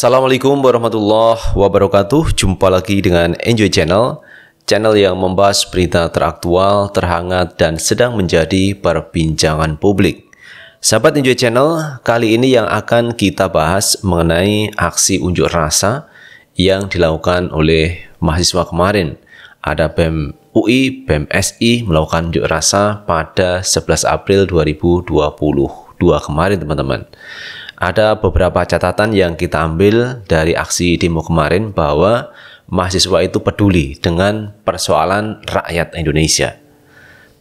Assalamualaikum warahmatullahi wabarakatuh. Jumpa lagi dengan Enjoy Channel, channel yang membahas berita teraktual, terhangat, dan sedang menjadi perbincangan publik. Sahabat Enjoy Channel, kali ini yang akan kita bahas mengenai aksi unjuk rasa yang dilakukan oleh mahasiswa kemarin. Ada BEM UI, BEM SI melakukan unjuk rasa pada 11 April 2022 kemarin, teman-teman ada beberapa catatan yang kita ambil dari aksi demo kemarin bahwa mahasiswa itu peduli dengan persoalan rakyat Indonesia.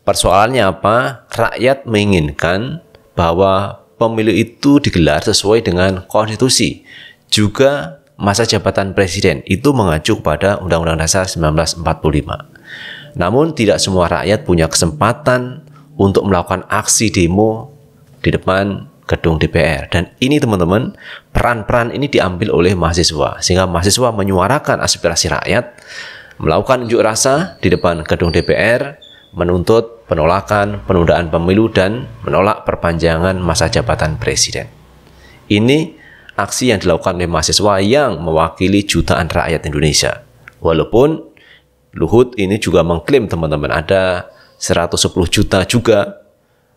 Persoalannya apa? Rakyat menginginkan bahwa pemilu itu digelar sesuai dengan konstitusi. Juga masa jabatan presiden itu mengacu kepada Undang-Undang Dasar 1945. Namun tidak semua rakyat punya kesempatan untuk melakukan aksi demo di depan gedung DPR. Dan ini teman-teman, peran-peran ini diambil oleh mahasiswa. Sehingga mahasiswa menyuarakan aspirasi rakyat, melakukan unjuk rasa di depan gedung DPR, menuntut penolakan penundaan pemilu dan menolak perpanjangan masa jabatan presiden. Ini aksi yang dilakukan oleh mahasiswa yang mewakili jutaan rakyat Indonesia. Walaupun Luhut ini juga mengklaim teman-teman ada 110 juta juga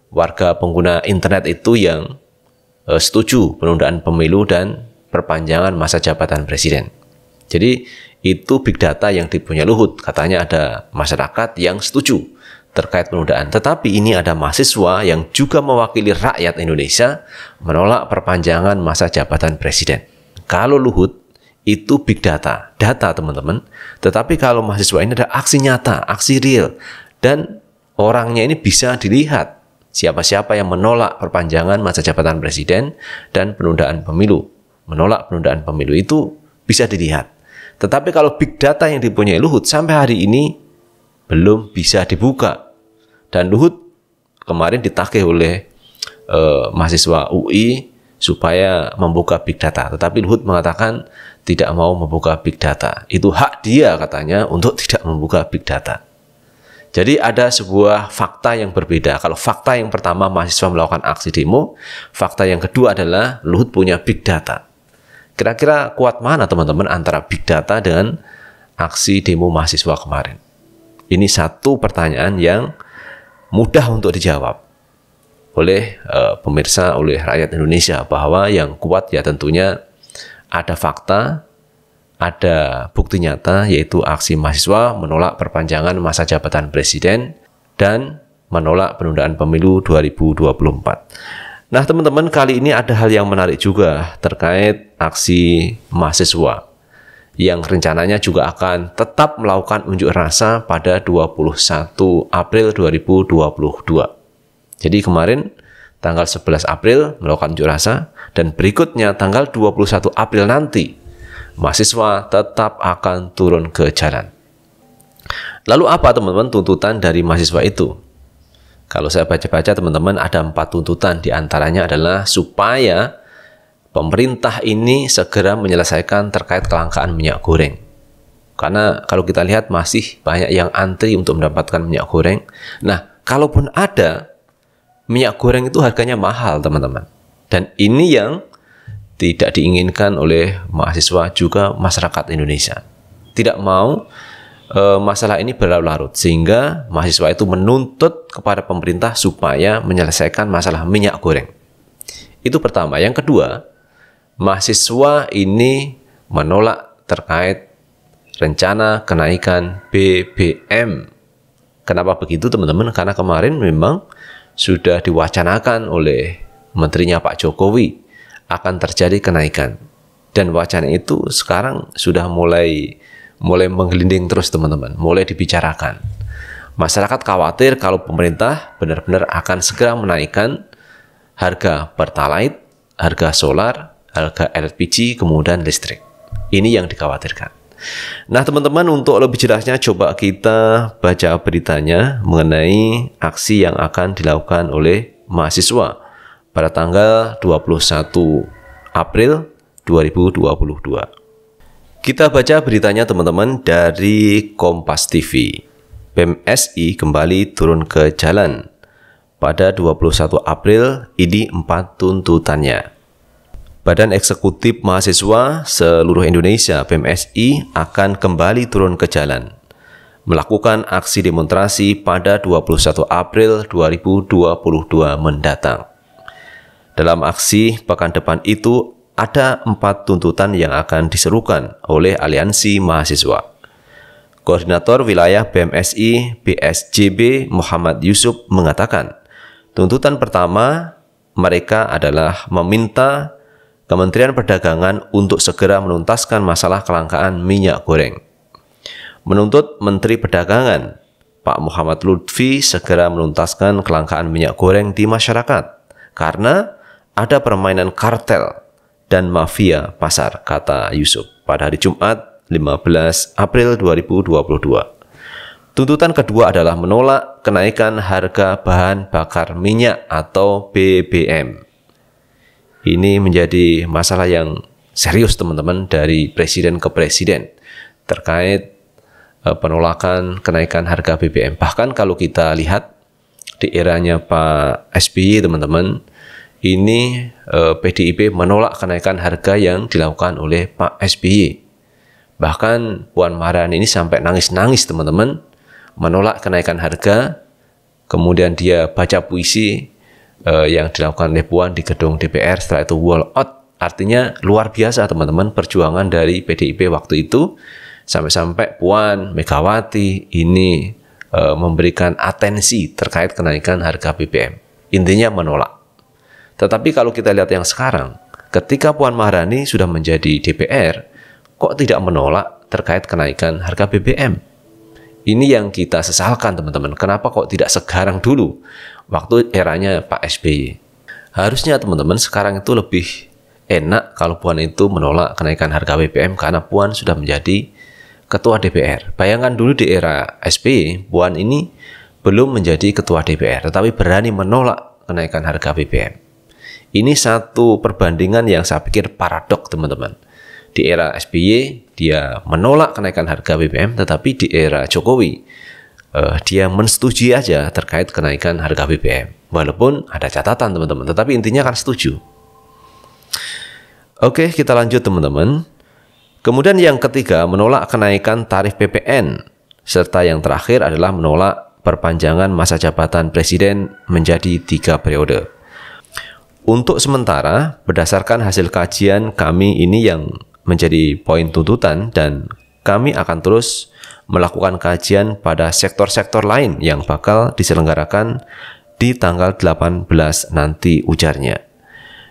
warga pengguna internet itu yang Eh, setuju penundaan pemilu dan perpanjangan masa jabatan presiden. Jadi itu big data yang dipunya Luhut. Katanya ada masyarakat yang setuju terkait penundaan. Tetapi ini ada mahasiswa yang juga mewakili rakyat Indonesia menolak perpanjangan masa jabatan presiden. Kalau Luhut itu big data, data teman-teman. Tetapi kalau mahasiswa ini ada aksi nyata, aksi real dan orangnya ini bisa dilihat siapa-siapa yang menolak perpanjangan masa jabatan presiden dan penundaan pemilu. Menolak penundaan pemilu itu bisa dilihat. Tetapi kalau big data yang dipunyai Luhut sampai hari ini belum bisa dibuka. Dan Luhut kemarin ditagih oleh eh, mahasiswa UI supaya membuka big data. Tetapi Luhut mengatakan tidak mau membuka big data. Itu hak dia katanya untuk tidak membuka big data. Jadi ada sebuah fakta yang berbeda. Kalau fakta yang pertama mahasiswa melakukan aksi demo, fakta yang kedua adalah Luhut punya big data. Kira-kira kuat mana teman-teman antara big data dengan aksi demo mahasiswa kemarin? Ini satu pertanyaan yang mudah untuk dijawab oleh e, pemirsa, oleh rakyat Indonesia bahwa yang kuat ya tentunya ada fakta, ada bukti nyata yaitu aksi mahasiswa menolak perpanjangan masa jabatan presiden dan menolak penundaan pemilu 2024. Nah, teman-teman, kali ini ada hal yang menarik juga terkait aksi mahasiswa yang rencananya juga akan tetap melakukan unjuk rasa pada 21 April 2022. Jadi kemarin tanggal 11 April melakukan unjuk rasa dan berikutnya tanggal 21 April nanti mahasiswa tetap akan turun ke jalan. Lalu apa teman-teman tuntutan dari mahasiswa itu? Kalau saya baca-baca teman-teman ada empat tuntutan diantaranya adalah supaya pemerintah ini segera menyelesaikan terkait kelangkaan minyak goreng. Karena kalau kita lihat masih banyak yang antri untuk mendapatkan minyak goreng. Nah, kalaupun ada, minyak goreng itu harganya mahal teman-teman. Dan ini yang tidak diinginkan oleh mahasiswa juga masyarakat Indonesia. Tidak mau e, masalah ini berlarut-larut sehingga mahasiswa itu menuntut kepada pemerintah supaya menyelesaikan masalah minyak goreng. Itu pertama. Yang kedua, mahasiswa ini menolak terkait rencana kenaikan BBM. Kenapa begitu teman-teman? Karena kemarin memang sudah diwacanakan oleh menterinya Pak Jokowi akan terjadi kenaikan. Dan wacana itu sekarang sudah mulai mulai menggelinding terus teman-teman, mulai dibicarakan. Masyarakat khawatir kalau pemerintah benar-benar akan segera menaikkan harga pertalite, harga solar, harga LPG, kemudian listrik. Ini yang dikhawatirkan. Nah, teman-teman, untuk lebih jelasnya coba kita baca beritanya mengenai aksi yang akan dilakukan oleh mahasiswa pada tanggal 21 April 2022. Kita baca beritanya teman-teman dari Kompas TV. PMSI kembali turun ke jalan. Pada 21 April, ini empat tuntutannya. Badan Eksekutif Mahasiswa seluruh Indonesia PMSI akan kembali turun ke jalan melakukan aksi demonstrasi pada 21 April 2022 mendatang. Dalam aksi pekan depan itu, ada empat tuntutan yang akan diserukan oleh aliansi mahasiswa. Koordinator Wilayah BMSI BSJB Muhammad Yusuf mengatakan, tuntutan pertama mereka adalah meminta Kementerian Perdagangan untuk segera menuntaskan masalah kelangkaan minyak goreng. Menuntut Menteri Perdagangan, Pak Muhammad Lutfi segera menuntaskan kelangkaan minyak goreng di masyarakat karena ada permainan kartel dan mafia pasar, kata Yusuf pada hari Jumat 15 April 2022. Tuntutan kedua adalah menolak kenaikan harga bahan bakar minyak atau BBM. Ini menjadi masalah yang serius teman-teman dari presiden ke presiden terkait eh, penolakan kenaikan harga BBM. Bahkan kalau kita lihat di eranya Pak SBY teman-teman, ini eh, PDIP menolak kenaikan harga yang dilakukan oleh Pak SBY. Bahkan Puan Maharani ini sampai nangis-nangis teman-teman menolak kenaikan harga. Kemudian dia baca puisi eh, yang dilakukan oleh Puan di gedung DPR. Setelah itu wall out. Artinya luar biasa teman-teman perjuangan dari PDIP waktu itu sampai-sampai Puan Megawati ini eh, memberikan atensi terkait kenaikan harga BBM. Intinya menolak. Tetapi kalau kita lihat yang sekarang, ketika Puan Maharani sudah menjadi DPR, kok tidak menolak terkait kenaikan harga BBM? Ini yang kita sesalkan teman-teman. Kenapa kok tidak sekarang dulu waktu eranya Pak SBY? Harusnya teman-teman sekarang itu lebih enak kalau Puan itu menolak kenaikan harga BBM karena Puan sudah menjadi ketua DPR. Bayangkan dulu di era SBY, Puan ini belum menjadi ketua DPR tetapi berani menolak kenaikan harga BBM. Ini satu perbandingan yang saya pikir paradok teman-teman. Di era SBY dia menolak kenaikan harga BBM, tetapi di era Jokowi uh, dia menyetujui aja terkait kenaikan harga BBM. Walaupun ada catatan teman-teman, tetapi intinya kan setuju. Oke, kita lanjut teman-teman. Kemudian yang ketiga menolak kenaikan tarif PPN serta yang terakhir adalah menolak perpanjangan masa jabatan presiden menjadi tiga periode. Untuk sementara, berdasarkan hasil kajian kami ini yang menjadi poin tuntutan dan kami akan terus melakukan kajian pada sektor-sektor lain yang bakal diselenggarakan di tanggal 18 nanti ujarnya.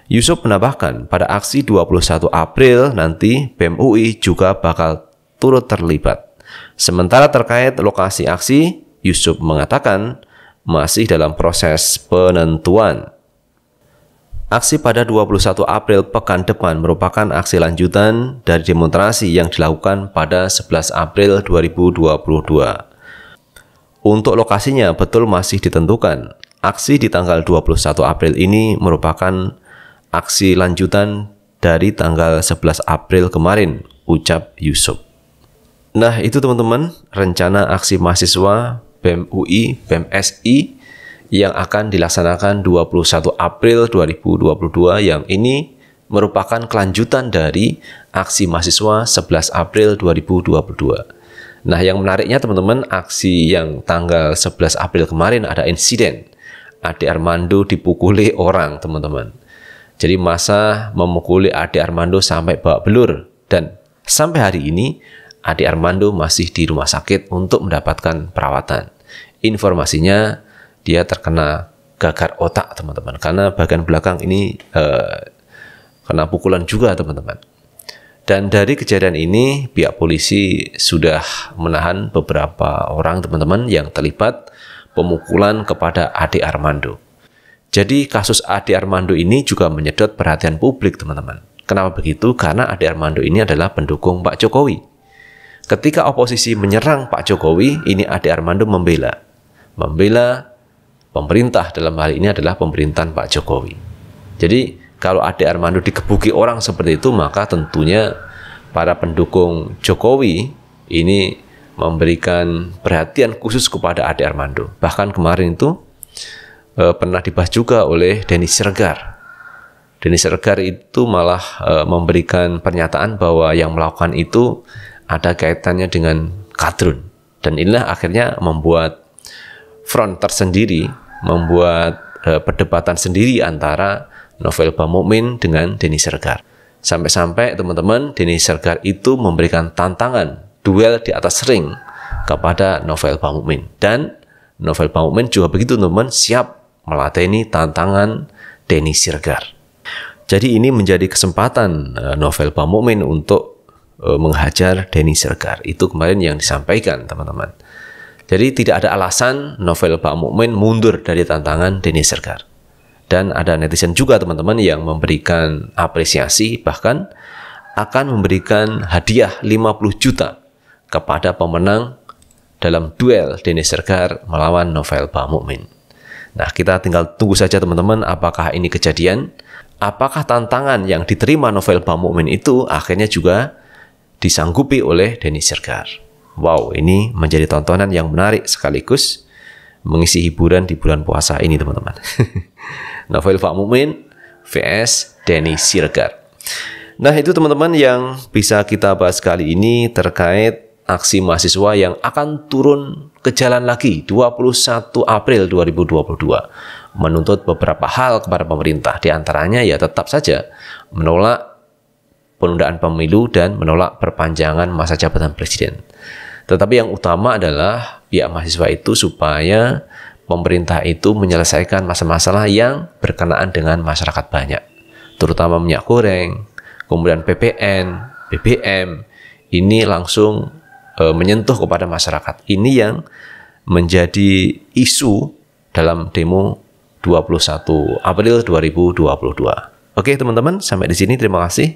Yusuf menambahkan, pada aksi 21 April nanti BEM juga bakal turut terlibat. Sementara terkait lokasi aksi, Yusuf mengatakan masih dalam proses penentuan. Aksi pada 21 April pekan depan merupakan aksi lanjutan dari demonstrasi yang dilakukan pada 11 April 2022. Untuk lokasinya betul masih ditentukan. Aksi di tanggal 21 April ini merupakan aksi lanjutan dari tanggal 11 April kemarin, ucap Yusuf. Nah, itu teman-teman rencana aksi mahasiswa BEM UI, BEM SI yang akan dilaksanakan 21 April 2022 yang ini merupakan kelanjutan dari aksi mahasiswa 11 April 2022. Nah, yang menariknya teman-teman, aksi yang tanggal 11 April kemarin ada insiden. Ade Armando dipukuli orang, teman-teman. Jadi masa memukuli Ade Armando sampai bawa belur dan sampai hari ini Ade Armando masih di rumah sakit untuk mendapatkan perawatan. Informasinya dia terkena gagar otak teman-teman karena bagian belakang ini uh, kena pukulan juga teman-teman. Dan dari kejadian ini pihak polisi sudah menahan beberapa orang teman-teman yang terlibat pemukulan kepada Ade Armando. Jadi kasus Ade Armando ini juga menyedot perhatian publik teman-teman. Kenapa begitu? Karena Ade Armando ini adalah pendukung Pak Jokowi. Ketika oposisi menyerang Pak Jokowi, ini Ade Armando membela. Membela pemerintah dalam hal ini adalah pemerintahan Pak Jokowi. Jadi kalau Ade Armando dikebuki orang seperti itu maka tentunya para pendukung Jokowi ini memberikan perhatian khusus kepada Ade Armando. Bahkan kemarin itu e, pernah dibahas juga oleh Denis Sergar. Denis Sergar itu malah e, memberikan pernyataan bahwa yang melakukan itu ada kaitannya dengan kadrun. Dan inilah akhirnya membuat front tersendiri membuat uh, perdebatan sendiri antara novel Mukmin dengan Denis Sergar. Sampai-sampai teman-teman, Denis Sergar itu memberikan tantangan duel di atas ring kepada novel Mukmin dan novel Mukmin juga begitu teman-teman siap melatih ini tantangan Denis Sergar. Jadi ini menjadi kesempatan eh, novel Mukmin untuk eh, menghajar Denny Sergar. Itu kemarin yang disampaikan teman-teman. Jadi tidak ada alasan novel Pak Mukmin mundur dari tantangan Denis Sergar. Dan ada netizen juga teman-teman yang memberikan apresiasi bahkan akan memberikan hadiah 50 juta kepada pemenang dalam duel Denis Sergar melawan novel Pak Mukmin. Nah, kita tinggal tunggu saja teman-teman apakah ini kejadian, apakah tantangan yang diterima novel Pak Mukmin itu akhirnya juga disanggupi oleh Denis Sergar. Wow, ini menjadi tontonan yang menarik sekaligus mengisi hiburan di bulan puasa ini, teman-teman. Novel Pak Mumin, VS Denny Siregar. Nah, itu teman-teman yang bisa kita bahas kali ini terkait aksi mahasiswa yang akan turun ke jalan lagi 21 April 2022 menuntut beberapa hal kepada pemerintah diantaranya ya tetap saja menolak penundaan pemilu dan menolak perpanjangan masa jabatan presiden. Tetapi yang utama adalah pihak ya, mahasiswa itu supaya pemerintah itu menyelesaikan masalah-masalah yang berkenaan dengan masyarakat banyak, terutama minyak goreng, kemudian PPN, BBM. Ini langsung e, menyentuh kepada masyarakat. Ini yang menjadi isu dalam demo 21 April 2022. Oke, teman-teman, sampai di sini terima kasih.